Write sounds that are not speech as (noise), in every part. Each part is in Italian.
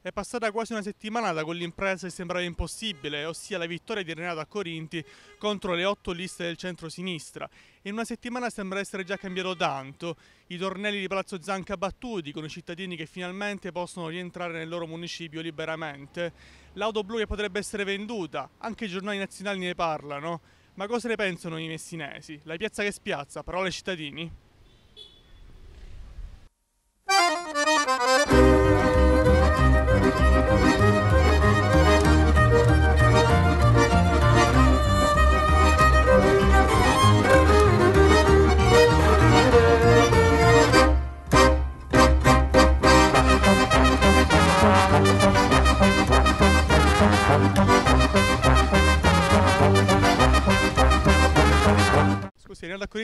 È passata quasi una settimana da quell'impresa che sembrava impossibile, ossia la vittoria di Renato a Corinti contro le otto liste del centro-sinistra. In una settimana sembra essere già cambiato tanto. I tornelli di Palazzo Zanca battuti, con i cittadini che finalmente possono rientrare nel loro municipio liberamente. L'auto blu che potrebbe essere venduta, anche i giornali nazionali ne parlano. Ma cosa ne pensano i messinesi? La piazza che spiazza, parole ai cittadini?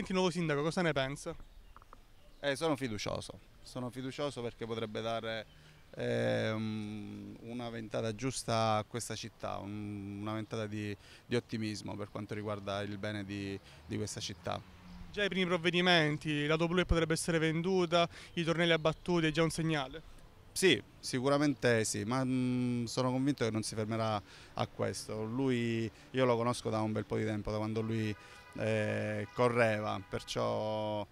diventi nuovo sindaco, cosa ne pensa? Eh, sono fiducioso, sono fiducioso perché potrebbe dare eh, una ventata giusta a questa città, un, una ventata di, di, ottimismo per quanto riguarda il bene di, di questa città. Già i primi provvedimenti, la doppia potrebbe essere venduta, i tornelli abbattuti è già un segnale? Sì, sicuramente sì, ma mh, mm, sono convinto che non si fermerà a questo. Lui, io lo conosco da un bel po' di tempo, da quando lui eh, correva, perciò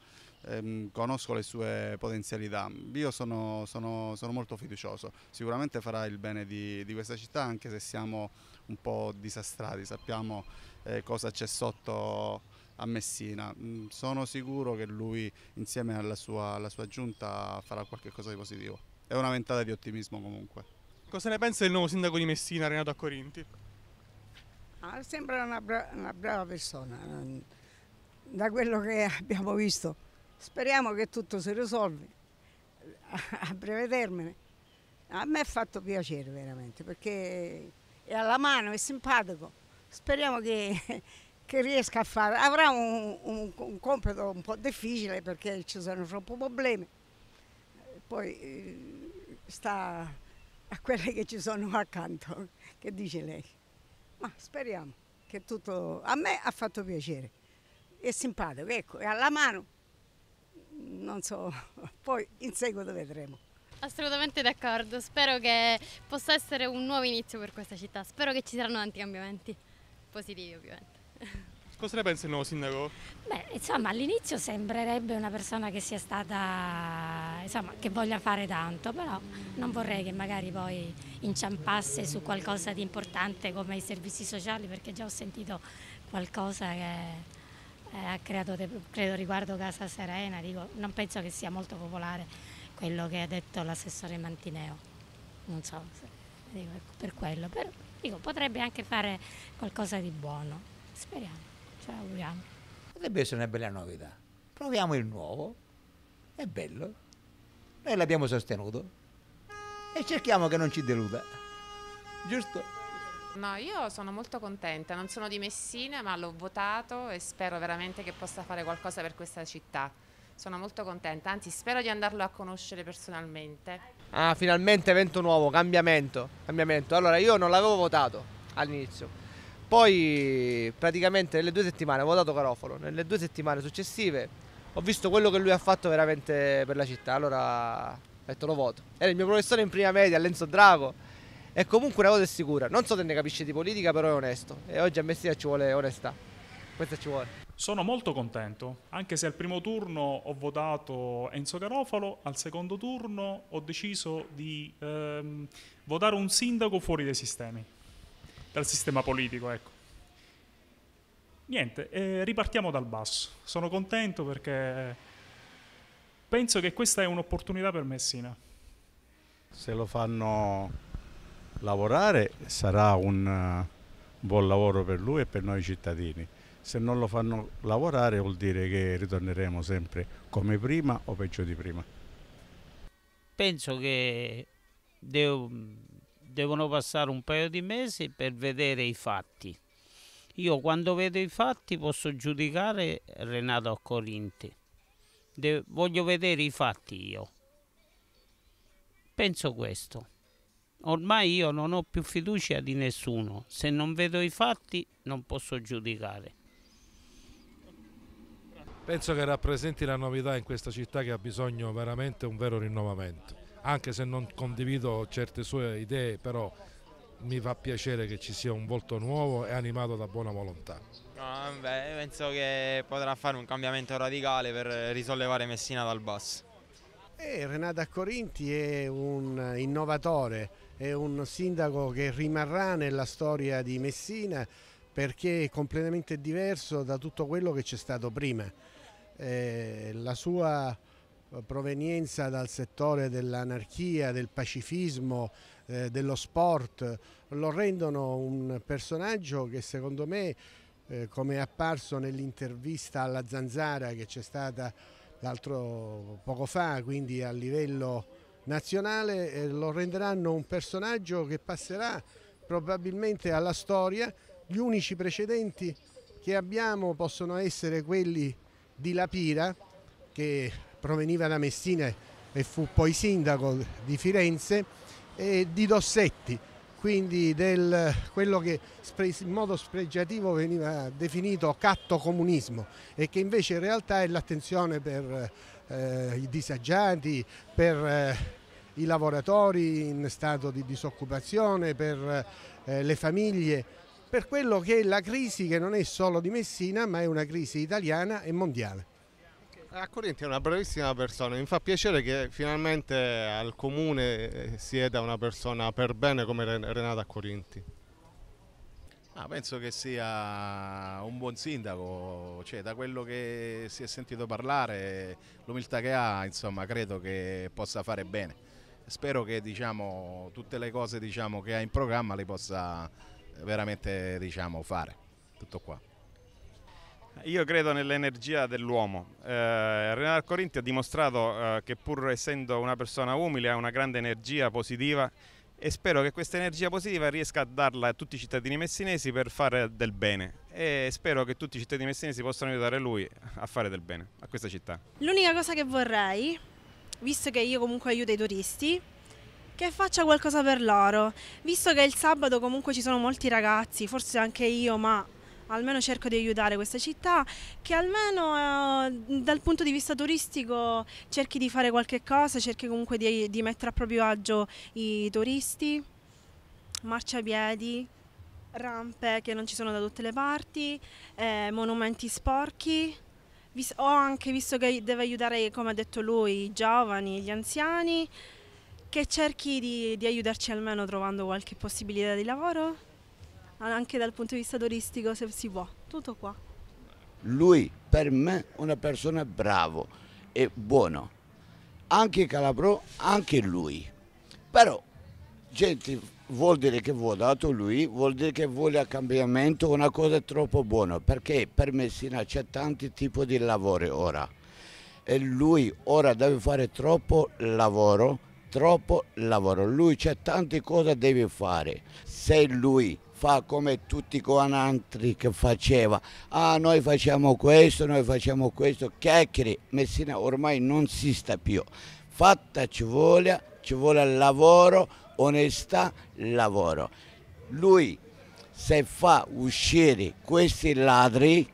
ehm, conosco le sue potenzialità. Io sono, sono, sono, molto fiducioso, sicuramente farà il bene di, di, questa città anche se siamo un po' disastrati, sappiamo eh, cosa c'è sotto a Messina. Mm, sono sicuro che lui insieme alla sua, alla sua giunta farà qualcosa di positivo è una ventata di ottimismo comunque. Cosa ne pensa il nuovo sindaco di Messina, Renato Accorinti? Ah, sembra una, bra una brava persona, da quello che (laughs) abbiamo visto. Speriamo che tutto si risolvi (laughs) a breve termine. A me è fatto piacere veramente perché è alla mano, è simpatico. Speriamo che, (laughs) che riesca a fare. Avrà un, un, un compito un po' difficile perché ci sono troppi problemi, poi eh, sta a quelle che ci sono accanto, che dice lei. Ma speriamo che tutto... A me ha fatto piacere, è simpatico, ecco, è alla mano, non so, (laughs) poi in seguito vedremo. Assolutamente d'accordo, spero che possa essere un nuovo inizio per questa città, spero che ci saranno tanti cambiamenti positivi ovviamente. (laughs) Cosa ne pensa il nuovo sindaco? Beh, insomma, all'inizio sembrerebbe una persona che sia stata, insomma, che voglia fare tanto, però non vorrei che magari poi inciampasse su qualcosa di importante come i servizi sociali, perché già ho sentito qualcosa che eh, ha creato, credo riguardo Casa Serena, dico, non penso che sia molto popolare quello che ha detto l'assessore Mantineo, non so, dico, per quello, però dico, potrebbe anche fare qualcosa di buono, speriamo ce l'auguriamo. Potrebbe essere una bella novità. Proviamo il nuovo, è bello, noi l'abbiamo sostenuto e cerchiamo che non ci deluda, giusto? No, io sono molto contenta, non sono di Messina ma l'ho votato e spero veramente che possa fare qualcosa per questa città. Sono molto contenta, anzi spero di andarlo a conoscere personalmente. Ah, finalmente evento nuovo, cambiamento, cambiamento. Allora, io non l'avevo votato all'inizio, poi praticamente nelle due settimane ho votato Carofalo, nelle due settimane successive ho visto quello che lui ha fatto veramente per la città, allora ho detto lo voto. Era il mio professore in prima media, Lenzo Drago, e comunque una cosa è sicura, non so se ne capisce di politica, però è onesto e oggi a Messina ci vuole onestà, questa ci vuole. Sono molto contento, anche se al primo turno ho votato Enzo Carofalo, al secondo turno ho deciso di ehm, votare un sindaco fuori dai sistemi dal sistema politico. Ecco. Niente, eh, ripartiamo dal basso. Sono contento perché penso che questa è un'opportunità per Messina. Se lo fanno lavorare sarà un eh, buon lavoro per lui e per noi cittadini. Se non lo fanno lavorare vuol dire che ritorneremo sempre come prima o peggio di prima. Penso che devo devono passare un paio di mesi per vedere i fatti. Io quando vedo i fatti posso giudicare Renato a Corinti. De voglio vedere i fatti io. Penso questo. Ormai io non ho più fiducia di nessuno. Se non vedo i fatti non posso giudicare. Penso che rappresenti la novità in questa città che ha bisogno veramente di un vero rinnovamento anche se non condivido certe sue idee, però mi fa piacere che ci sia un volto nuovo e animato da buona volontà. No, beh, penso che potrà fare un cambiamento radicale per risollevare Messina dal basso. Eh, Renata Corinti è un innovatore, è un sindaco che rimarrà nella storia di Messina perché è completamente diverso da tutto quello che c'è stato prima. Eh, la sua eh, provenienza dal settore dell'anarchia, del pacifismo, eh, dello sport, lo rendono un personaggio che secondo me, eh, come è apparso nell'intervista alla Zanzara che c'è stata l'altro poco fa, quindi a livello nazionale, eh, lo renderanno un personaggio che passerà probabilmente alla storia. Gli unici precedenti che abbiamo possono essere quelli di Lapira, che proveniva da Messina e fu poi sindaco di Firenze, e di Dossetti, quindi del, quello che in modo spregiativo veniva definito catto comunismo e che invece in realtà è l'attenzione per eh, i disagiati, per eh, i lavoratori in stato di disoccupazione, per eh, le famiglie, per quello che è la crisi che non è solo di Messina ma è una crisi italiana e mondiale. A Corinti è una bravissima persona, mi fa piacere che finalmente al comune eh, sieda una persona per bene come Renata a Corinti. Ah, penso che sia un buon sindaco, cioè, da quello che si è sentito parlare, l'umiltà che ha, insomma, credo che possa fare bene. Spero che diciamo, tutte le cose diciamo, che ha in programma le possa veramente diciamo, fare. Tutto qua. Io credo nell'energia dell'uomo. Eh, Renato Corinti ha dimostrato eh, che pur essendo una persona umile ha una grande energia positiva e spero che questa energia positiva riesca a darla a tutti i cittadini messinesi per fare del bene e spero che tutti i cittadini messinesi possano aiutare lui a fare del bene a questa città. L'unica cosa che vorrei, visto che io comunque aiuto i turisti, che faccia qualcosa per loro, visto che il sabato comunque ci sono molti ragazzi, forse anche io, ma almeno cerco di aiutare questa città che almeno eh, dal punto di vista turistico cerchi di fare qualche cosa, cerchi comunque di, di mettere a proprio agio i turisti, marciapiedi, rampe che non ci sono da tutte le parti, eh, monumenti sporchi. Vis ho anche visto che deve aiutare, come ha detto lui, i giovani, gli anziani, che cerchi di, di aiutarci almeno trovando qualche possibilità di lavoro anche dal punto di vista turistico se si può, tutto qua. Lui per me è una persona brava e buona, anche Calabro, anche lui, però gente vuol dire che vuole dato lui, vuol dire che vuole a cambiamento una cosa è troppo buona, perché per Messina c'è tanti tipi di lavori ora e lui ora deve fare troppo lavoro, troppo lavoro, lui c'è tante cose che deve fare, se lui fa come tutti i altri che faceva, ah noi facciamo questo, noi facciamo questo, chiacchiere, Messina ormai non si sta più, fatta ci vuole, ci vuole lavoro, onestà, lavoro. Lui se fa uscire questi ladri,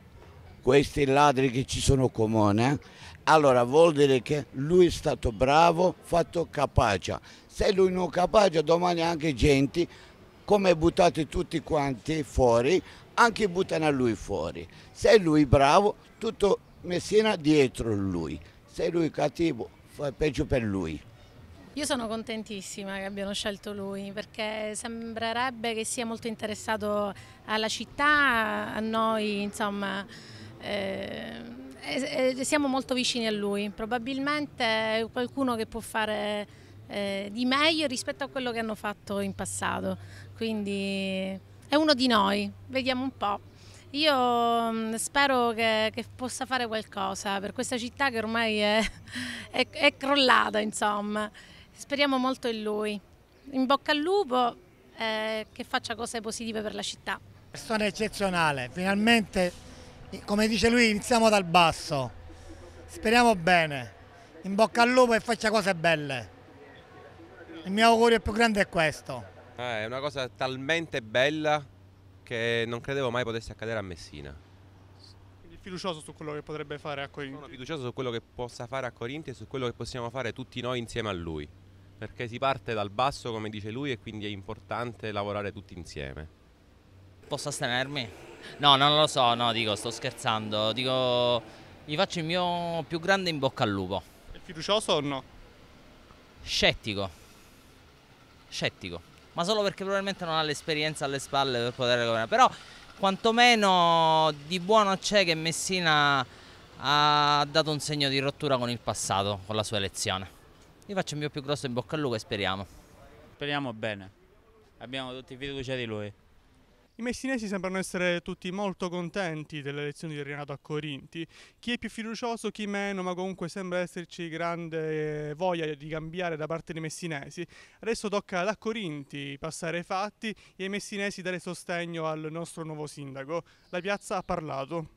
questi ladri che ci sono comune, allora vuol dire che lui è stato bravo, fatto capace. Se lui non è capace, domani anche gente come buttate tutti quanti fuori, anche buttano lui fuori. Se lui bravo, tutto Messina dietro lui. Se lui cattivo, fa peggio per lui. Io sono contentissima che abbiano scelto lui perché sembrerebbe che sia molto interessato alla città, a noi, insomma, eh, eh, siamo molto vicini a lui. Probabilmente è qualcuno che può fare eh, di meglio rispetto a quello che hanno fatto in passato. Quindi è uno di noi, vediamo un po'. Io mm, spero che, che possa fare qualcosa per questa città che ormai è, (laughs) è, è crollata, insomma. Speriamo molto in lui. In bocca al lupo, eh, che faccia cose positive per la città. Persona eccezionale, finalmente, come dice lui, iniziamo dal basso. Speriamo bene. In bocca al lupo e faccia cose belle. Il mio augurio più grande è questo. Eh, è una cosa talmente bella che non credevo mai potesse accadere a Messina. Quindi fiducioso su quello che potrebbe fare a Corinti. Sono fiducioso su quello che possa fare a Corinti e su quello che possiamo fare tutti noi insieme a lui. Perché si parte dal basso, come dice lui, e quindi è importante lavorare tutti insieme. Posso astenermi? No, non lo so, no, dico, sto scherzando. Dico, gli faccio il mio più grande in bocca al lupo. È fiducioso o no? Scettico scettico, ma solo perché probabilmente non ha l'esperienza alle spalle per poter governare. Però quantomeno di buono c'è che Messina ha dato un segno di rottura con il passato, con la sua elezione. Gli faccio il mio più grosso in bocca al lupo e speriamo. Speriamo bene. Abbiamo tutti fiducia di lui. I messinesi sembrano essere tutti molto contenti delle elezioni di Renato a Corinti, chi è più fiducioso, chi meno, ma comunque sembra esserci grande eh, voglia di cambiare da parte dei messinesi. Adesso tocca ad Corinti passare ai fatti e ai messinesi dare sostegno al nostro nuovo sindaco. La piazza ha parlato.